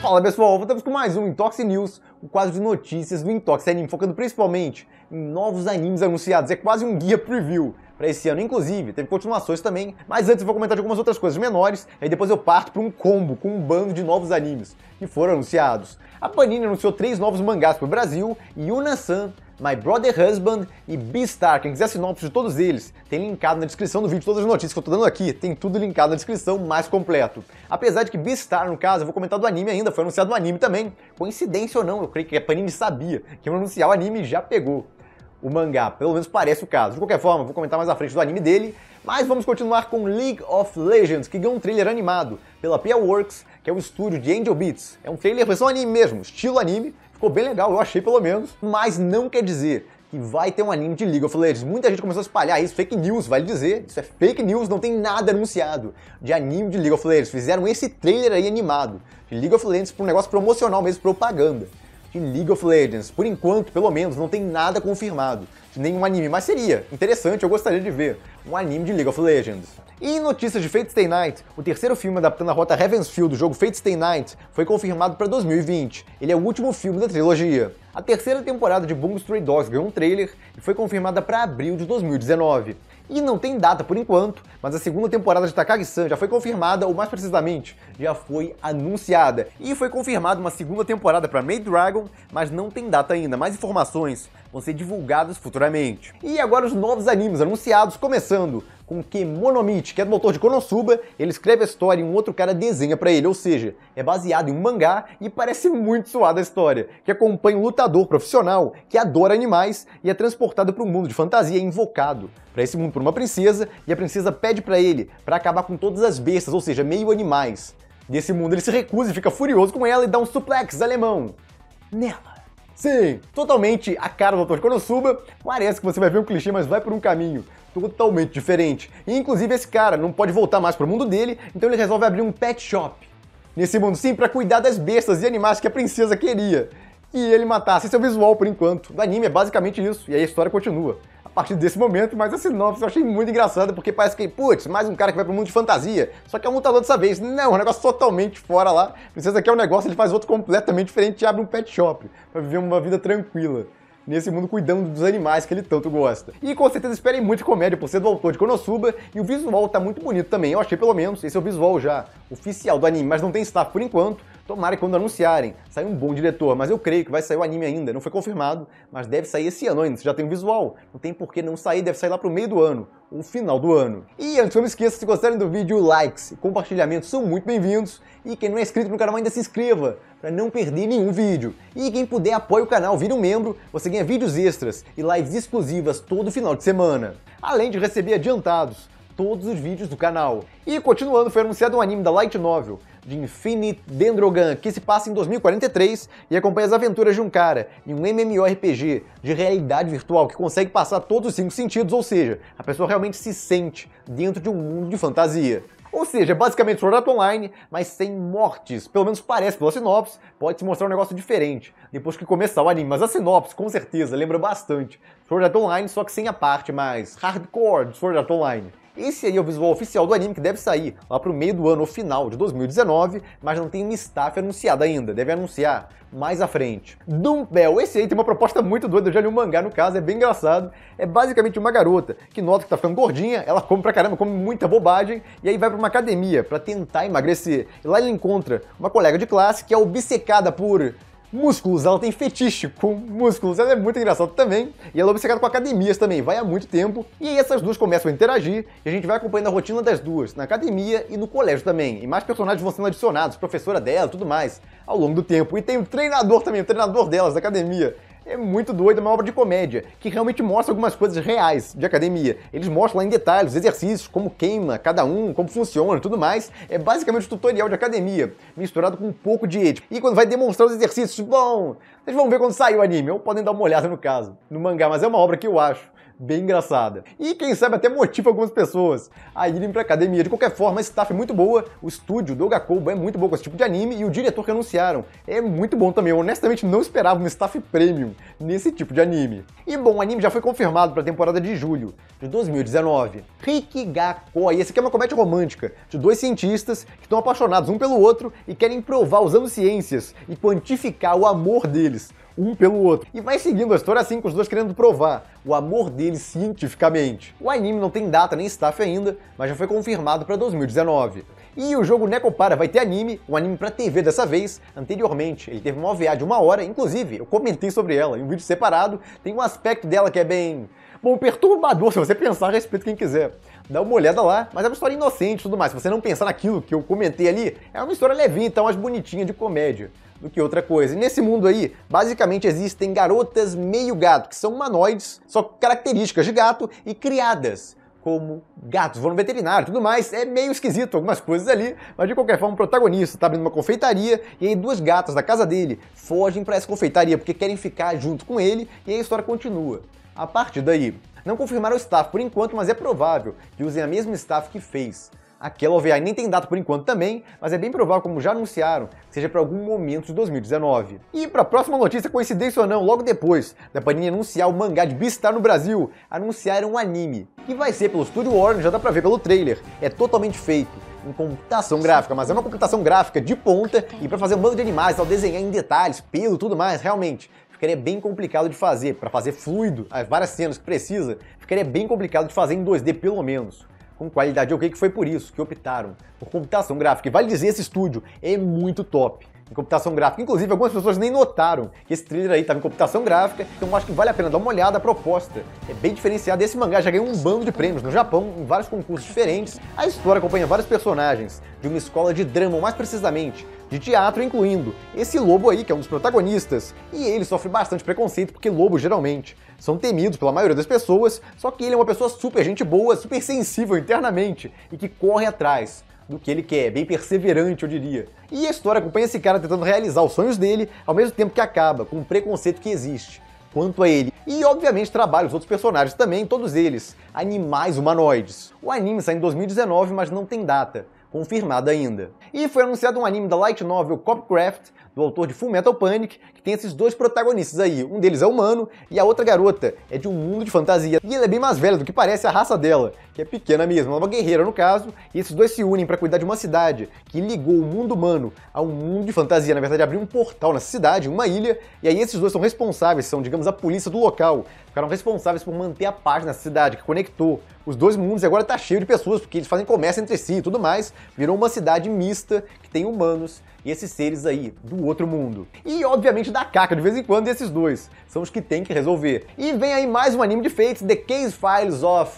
Fala pessoal, voltamos com mais um Intox News, o quadro de notícias do Intox Anime, focando principalmente em novos animes anunciados. É quase um guia preview para esse ano, inclusive, teve continuações também. Mas antes eu vou comentar de algumas outras coisas menores, e depois eu parto para um combo com um bando de novos animes que foram anunciados. A Panini anunciou três novos mangás para o Brasil e Una-san My Brother Husband e Beastar. Quem quiser sinopse de todos eles, tem linkado na descrição do vídeo todas as notícias que eu tô dando aqui, tem tudo linkado na descrição, mais completo. Apesar de que Beastar, no caso, eu vou comentar do anime ainda, foi anunciado no anime também. Coincidência ou não, eu creio que a Panini sabia que eu anunciar o anime já pegou o mangá, pelo menos parece o caso. De qualquer forma, vou comentar mais à frente do anime dele, mas vamos continuar com League of Legends, que ganhou um trailer animado pela Pia Works, que é o estúdio de Angel Beats. É um trailer um anime mesmo, estilo anime, Ficou bem legal, eu achei pelo menos. Mas não quer dizer que vai ter um anime de League of Legends. Muita gente começou a espalhar isso, fake news, vale dizer. Isso é fake news, não tem nada anunciado de anime de League of Legends. Fizeram esse trailer aí animado de League of Legends para um negócio promocional mesmo, propaganda de League of Legends. Por enquanto, pelo menos, não tem nada confirmado de nenhum anime, mas seria interessante, eu gostaria de ver um anime de League of Legends. E notícias de Fate Stay Night, o terceiro filme adaptando a rota Heaven's do jogo Fate Stay Night foi confirmado para 2020. Ele é o último filme da trilogia. A terceira temporada de Bungo Stray Dogs ganhou um trailer e foi confirmada para abril de 2019. E não tem data por enquanto, mas a segunda temporada de Takagi-san já foi confirmada, ou mais precisamente, já foi anunciada. E foi confirmada uma segunda temporada para Maid Dragon, mas não tem data ainda. Mais informações vão ser divulgadas futuramente. E agora os novos animes anunciados, começando com Kemonomichi, que é do motor de Konosuba, ele escreve a história e um outro cara desenha para ele, ou seja, é baseado em um mangá e parece muito suada a história, que acompanha um lutador profissional que adora animais e é transportado para um mundo de fantasia é invocado para esse mundo por uma princesa e a princesa pede para ele para acabar com todas as bestas, ou seja, meio animais. Desse mundo ele se recusa e fica furioso com ela e dá um suplex alemão nela. Sim, totalmente a cara do autor Konosuba. Parece que você vai ver um clichê, mas vai por um caminho totalmente diferente. E, inclusive, esse cara não pode voltar mais pro mundo dele, então ele resolve abrir um pet shop. Nesse mundo sim, para cuidar das bestas e animais que a princesa queria e ele matasse. Esse é o visual por enquanto. Do anime é basicamente isso, e aí a história continua. A partir desse momento, mas a sinopse eu achei muito engraçada, porque parece que, putz, mais um cara que vai pro mundo de fantasia. Só que é um lutador dessa vez. Não, é um negócio totalmente fora lá. que é um negócio, ele faz outro completamente diferente e abre um pet shop pra viver uma vida tranquila nesse mundo cuidando dos animais que ele tanto gosta. E com certeza esperem muito comédia por ser do autor de Konosuba, e o visual tá muito bonito também, eu achei pelo menos, esse é o visual já oficial do anime, mas não tem staff por enquanto, Tomara que quando anunciarem, saia um bom diretor, mas eu creio que vai sair o anime ainda, não foi confirmado, mas deve sair esse ano ainda, você já tem o visual. Não tem por que não sair, deve sair lá pro meio do ano, ou final do ano. E antes de eu me esqueça, se gostarem do vídeo, likes e compartilhamentos são muito bem-vindos. E quem não é inscrito no canal ainda se inscreva, para não perder nenhum vídeo. E quem puder apoie o canal, vira um membro, você ganha vídeos extras e lives exclusivas todo final de semana. Além de receber adiantados, todos os vídeos do canal. E continuando, foi anunciado um anime da Light Novel, de Infinite Dendrogan, que se passa em 2043 e acompanha as aventuras de um cara em um MMORPG de realidade virtual que consegue passar todos os cinco sentidos, ou seja, a pessoa realmente se sente dentro de um mundo de fantasia. Ou seja, é basicamente Sword Art Online, mas sem mortes. Pelo menos parece pela sinopse, pode se mostrar um negócio diferente depois que começar o anime. Mas a sinopse, com certeza, lembra bastante Sword Art Online, só que sem a parte mais hardcore de Sword Art Online. Esse aí é o visual oficial do anime que deve sair lá pro meio do ano ou final de 2019, mas não tem um staff anunciado ainda, deve anunciar mais à frente. Dumbbell, esse aí tem uma proposta muito doida, eu já li um mangá no caso, é bem engraçado. É basicamente uma garota que nota que tá ficando gordinha, ela come pra caramba, come muita bobagem, e aí vai pra uma academia para tentar emagrecer. E lá ele encontra uma colega de classe que é obcecada por músculos. Ela tem fetiche com músculos. Ela é muito engraçada também. E ela é obcecada com academias também, vai há muito tempo. E aí essas duas começam a interagir e a gente vai acompanhando a rotina das duas, na academia e no colégio também. E mais personagens vão sendo adicionados, professora dela, tudo mais, ao longo do tempo. E tem o treinador também, o treinador delas da academia é muito doido, é uma obra de comédia, que realmente mostra algumas coisas reais de academia. Eles mostram lá em detalhes, exercícios, como queima cada um, como funciona e tudo mais. É basicamente um tutorial de academia, misturado com um pouco de ética. E quando vai demonstrar os exercícios, bom, vocês vão ver quando sair o anime, ou podem dar uma olhada no caso, no mangá, mas é uma obra que eu acho bem engraçada. E quem sabe até motiva algumas pessoas a irem pra academia. De qualquer forma, a staff é muito boa, o estúdio do Gakobo é muito bom com esse tipo de anime e o diretor que anunciaram é muito bom também. Eu honestamente não esperava um staff premium nesse tipo de anime. E bom, o anime já foi confirmado para a temporada de julho de 2019. Rikigakoi, esse aqui é uma comédia romântica de dois cientistas que estão apaixonados um pelo outro e querem provar usando ciências e quantificar o amor deles um pelo outro. E vai seguindo a história assim, com os dois querendo provar o amor deles cientificamente. O anime não tem data nem staff ainda, mas já foi confirmado para 2019. E o jogo Necopara vai ter anime, um anime para TV dessa vez. Anteriormente, ele teve uma OVA de uma hora, inclusive, eu comentei sobre ela em um vídeo separado. Tem um aspecto dela que é bem. Bom, perturbador se você pensar a respeito quem quiser dá uma olhada lá. Mas é uma história inocente e tudo mais. Se você não pensar naquilo que eu comentei ali, é uma história levinha, então, mais bonitinha de comédia do que outra coisa. E nesse mundo aí, basicamente existem garotas meio gato, que são humanoides, só características de gato e criadas como gatos, vão no veterinário tudo mais, é meio esquisito algumas coisas ali, mas de qualquer forma o protagonista tá abrindo uma confeitaria e aí duas gatas da casa dele fogem para essa confeitaria porque querem ficar junto com ele e aí a história continua a partir daí. Não confirmaram o staff por enquanto, mas é provável que usem a mesma staff que fez. Aquela OVA nem tem data por enquanto também, mas é bem provável, como já anunciaram, seja para algum momento de 2019. E para a próxima notícia, coincidência ou não, logo depois da Panini anunciar o mangá de Beastar no Brasil, anunciaram um anime, que vai ser pelo Studio Warner, já dá pra ver pelo trailer, é totalmente feito em computação gráfica, mas é uma computação gráfica de ponta e para fazer um bando de animais, ao desenhar em detalhes, pelo, tudo mais, realmente ficaria bem complicado de fazer. Para fazer fluido, as várias cenas que precisa, ficaria bem complicado de fazer em 2D, pelo menos. Com qualidade ok, que foi por isso que optaram por computação gráfica. E vale dizer, esse estúdio é muito top em computação gráfica. Inclusive, algumas pessoas nem notaram que esse trailer aí estava em computação gráfica, então acho que vale a pena dar uma olhada à proposta. É bem diferenciada. Esse mangá já ganhou um bando de prêmios no Japão, em vários concursos diferentes. A história acompanha vários personagens de uma escola de drama, mais precisamente de teatro, incluindo esse lobo aí, que é um dos protagonistas, e ele sofre bastante preconceito, porque lobos geralmente são temidos pela maioria das pessoas, só que ele é uma pessoa super gente boa, super sensível internamente e que corre atrás do que ele quer, bem perseverante, eu diria. E a história acompanha esse cara tentando realizar os sonhos dele, ao mesmo tempo que acaba com o preconceito que existe quanto a ele. E obviamente trabalha os outros personagens também, todos eles, animais humanoides. O anime sai em 2019, mas não tem data confirmada ainda. E foi anunciado um anime da light novel Copcraft, do autor de Full Metal Panic, que tem esses dois protagonistas aí. Um deles é humano e a outra garota é de um mundo de fantasia. E ela é bem mais velha do que parece a raça dela, que é pequena mesmo, uma guerreira no caso, e esses dois se unem para cuidar de uma cidade que ligou o mundo humano a um mundo de fantasia, na verdade abriu um portal nessa cidade, uma ilha, e aí esses dois são responsáveis, são digamos a polícia do local, ficaram responsáveis por manter a paz nessa cidade que conectou os dois mundos agora tá cheio de pessoas, porque eles fazem comércio entre si e tudo mais. Virou uma cidade mista que tem humanos e esses seres aí do outro mundo. E obviamente da caca de vez em quando, e esses dois são os que tem que resolver. E vem aí mais um anime de feitos, The Case Files of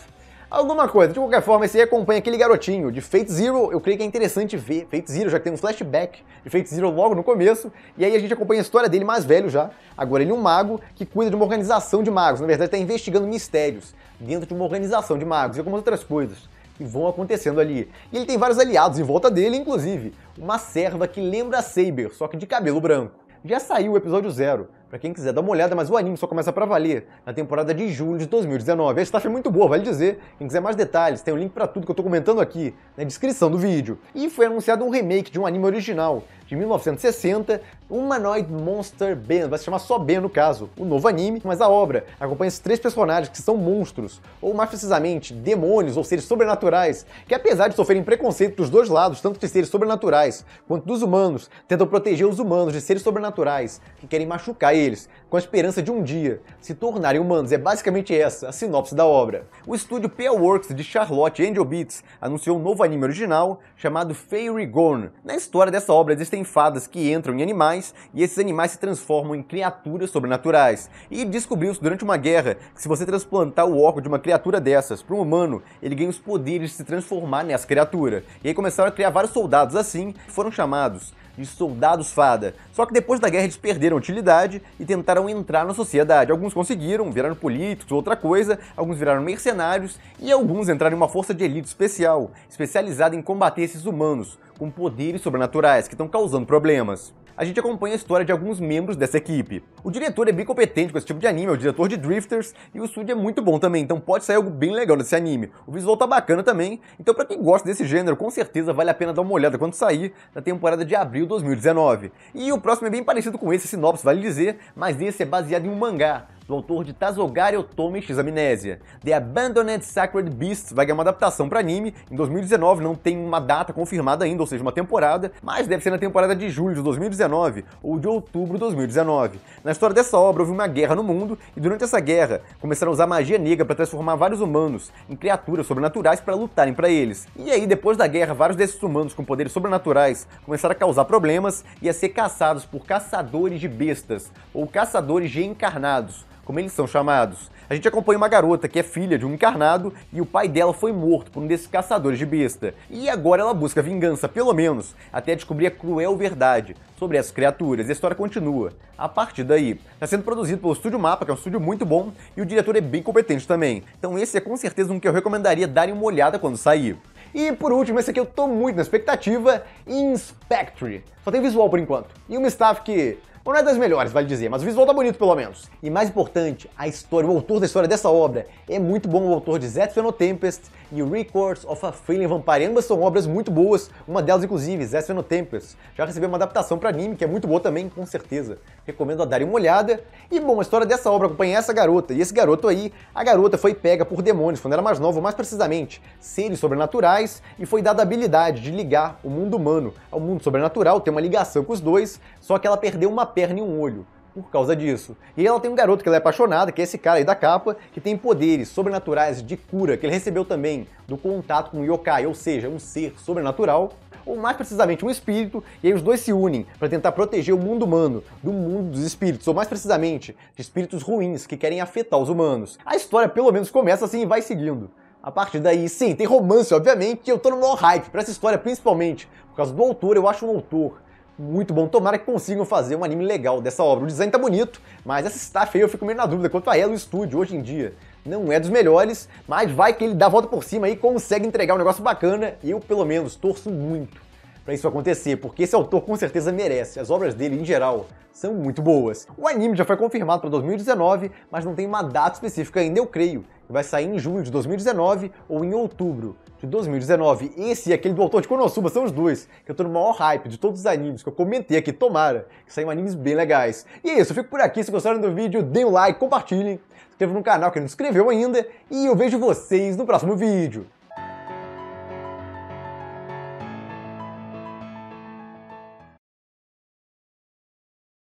alguma coisa. De qualquer forma, esse aí acompanha aquele garotinho de Fate Zero. Eu creio que é interessante ver Fate Zero, já que tem um flashback de Fate Zero logo no começo. E aí a gente acompanha a história dele mais velho já. Agora ele é um mago que cuida de uma organização de magos. Na verdade, está investigando mistérios dentro de uma organização de magos e algumas outras coisas que vão acontecendo ali. E ele tem vários aliados em volta dele, inclusive uma serva que lembra Saber, só que de cabelo branco. Já saiu o episódio zero. Para quem quiser dar uma olhada, mas o anime só começa para valer na temporada de julho de 2019. A staff é muito boa, vale dizer. Quem quiser mais detalhes, tem o um link para tudo que eu estou comentando aqui na descrição do vídeo. E foi anunciado um remake de um anime original de 1960, Humanoid Monster Ben, vai se chamar só Ben no caso, o novo anime, mas a obra acompanha esses três personagens que são monstros, ou mais precisamente, demônios ou seres sobrenaturais, que apesar de sofrerem preconceito dos dois lados, tanto de seres sobrenaturais quanto dos humanos, tentam proteger os humanos de seres sobrenaturais que querem machucar eles eles, com a esperança de um dia se tornarem humanos. É basicamente essa a sinopse da obra. O estúdio PL Works de Charlotte Angel Beats anunciou um novo anime original chamado Fairy Gone. Na história dessa obra existem fadas que entram em animais e esses animais se transformam em criaturas sobrenaturais. E descobriu-se durante uma guerra que se você transplantar o óculos de uma criatura dessas para um humano, ele ganha os poderes de se transformar nessa criatura. E aí começaram a criar vários soldados assim, que foram chamados de soldados fada. Só que depois da guerra eles perderam a utilidade e tentaram entrar na sociedade. Alguns conseguiram, viraram políticos, outra coisa, alguns viraram mercenários e alguns entraram em uma força de elite especial, especializada em combater esses humanos, com poderes sobrenaturais que estão causando problemas. A gente acompanha a história de alguns membros dessa equipe. O diretor é bem competente com esse tipo de anime, é o diretor de Drifters, e o estúdio é muito bom também, então pode sair algo bem legal desse anime. O visual tá bacana também, então para quem gosta desse gênero, com certeza vale a pena dar uma olhada quando sair na temporada de abril de 2019. E o próximo é bem parecido com esse, a sinopse vale dizer, mas esse é baseado em um mangá, do autor de Tazogari Otome X Amnésia. The Abandoned Sacred Beast vai ganhar uma adaptação para anime em 2019, não tem uma data confirmada ainda, ou seja, uma temporada, mas deve ser na temporada de julho de 2019 ou de outubro de 2019. Na história dessa obra houve uma guerra no mundo e durante essa guerra começaram a usar magia negra para transformar vários humanos em criaturas sobrenaturais para lutarem para eles. E aí depois da guerra, vários desses humanos com poderes sobrenaturais começaram a causar problemas e a ser caçados por caçadores de bestas ou caçadores reencarnados como eles são chamados. A gente acompanha uma garota que é filha de um encarnado e o pai dela foi morto por um desses caçadores de besta. E agora ela busca vingança, pelo menos, até descobrir a cruel verdade sobre essas criaturas. E a história continua. A partir daí, está sendo produzido pelo Estúdio Mapa, que é um estúdio muito bom, e o diretor é bem competente também. Então esse é com certeza um que eu recomendaria darem uma olhada quando sair. E por último, esse aqui eu tô muito na expectativa, Inspectory. Só tem visual por enquanto. E uma staff que Bom, não é das melhores, vale dizer, mas o visual tá bonito pelo menos. E mais importante, a história, o autor da história dessa obra é muito bom, o autor de Zetsu Tempest e Records of a Failing Vampire. Ambas são obras muito boas, uma delas inclusive, Zetsu Tempest, já recebeu uma adaptação para anime que é muito boa também, com certeza. Recomendo a darem uma olhada. E bom, a história dessa obra acompanha essa garota, e esse garoto aí, a garota foi pega por demônios quando era mais nova, mais precisamente, seres sobrenaturais, e foi dada a habilidade de ligar o mundo humano ao mundo sobrenatural, ter uma ligação com os dois, só que ela perdeu uma perna e um olho por causa disso. E ela tem um garoto que ela é apaixonada, que é esse cara aí da capa, que tem poderes sobrenaturais de cura, que ele recebeu também do contato com o yokai, ou seja, um ser sobrenatural, ou mais precisamente um espírito, e aí os dois se unem para tentar proteger o mundo humano do mundo dos espíritos, ou mais precisamente, de espíritos ruins que querem afetar os humanos. A história pelo menos começa assim e vai seguindo. A partir daí, sim, tem romance, obviamente, que eu tô no maior hype pra essa história, principalmente por causa do autor, eu acho um autor muito bom. Tomara que consigam fazer um anime legal dessa obra. O design tá bonito, mas essa staff aí eu fico meio na dúvida quanto a ela o estúdio hoje em dia. Não é dos melhores, mas vai que ele dá a volta por cima e consegue entregar um negócio bacana. Eu, pelo menos, torço muito para isso acontecer, porque esse autor com certeza merece. As obras dele, em geral, são muito boas. O anime já foi confirmado para 2019, mas não tem uma data específica ainda, eu creio, que vai sair em junho de 2019 ou em outubro de 2019. Esse e aquele do autor de Konosuba são os dois, que eu tô no maior hype de todos os animes que eu comentei aqui, tomara, que saiam animes bem legais. E é isso, eu fico por aqui, se gostaram do vídeo, deem um like, compartilhem, se inscrevam no canal que não se inscreveu ainda, e eu vejo vocês no próximo vídeo.